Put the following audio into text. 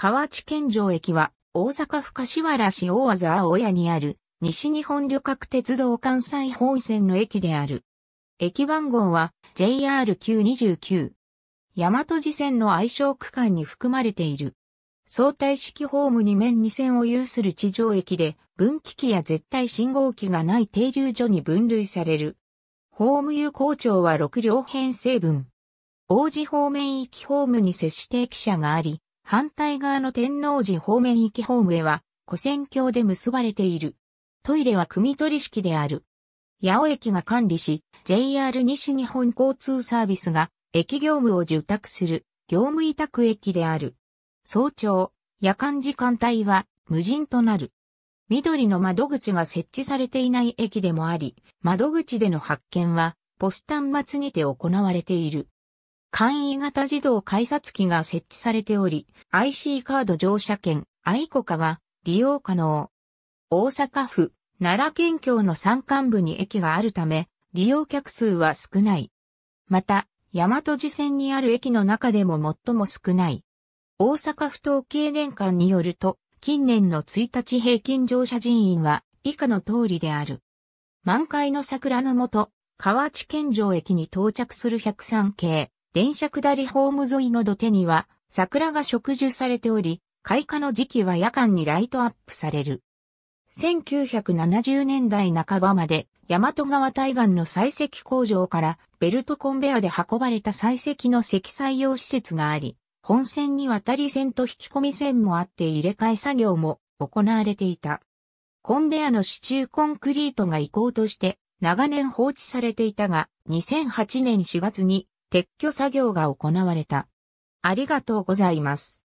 河内県城駅は、大阪府柏原市大和青谷にある、西日本旅客鉄道関西本線の駅である。駅番号は JR929。大和寺線の愛称区間に含まれている。相対式ホームに面2線を有する地上駅で、分岐器や絶対信号機がない停留所に分類される。ホーム有効長は6両編成分。王子方面行きホームに接して駅舎があり、反対側の天王寺方面行きホームへは、古戦橋で結ばれている。トイレは組取式である。八尾駅が管理し、JR 西日本交通サービスが、駅業務を受託する、業務委託駅である。早朝、夜間時間帯は、無人となる。緑の窓口が設置されていない駅でもあり、窓口での発見は、ポスタン末にて行われている。簡易型自動改札機が設置されており、IC カード乗車券、愛子化が利用可能。大阪府、奈良県境の山間部に駅があるため、利用客数は少ない。また、大和寺線にある駅の中でも最も少ない。大阪府統計年間によると、近年の1日平均乗車人員は以下の通りである。満開の桜の下、河内県城駅に到着する103系、電車下りホーム沿いの土手には桜が植樹されており、開花の時期は夜間にライトアップされる。1970年代半ばまで、大和川対岸の採石工場からベルトコンベアで運ばれた採石の積載用施設があり、本線に渡り線と引き込み線もあって入れ替え作業も行われていた。コンベアの支柱コンクリートが移行として長年放置されていたが、2008年4月に撤去作業が行われた。ありがとうございます。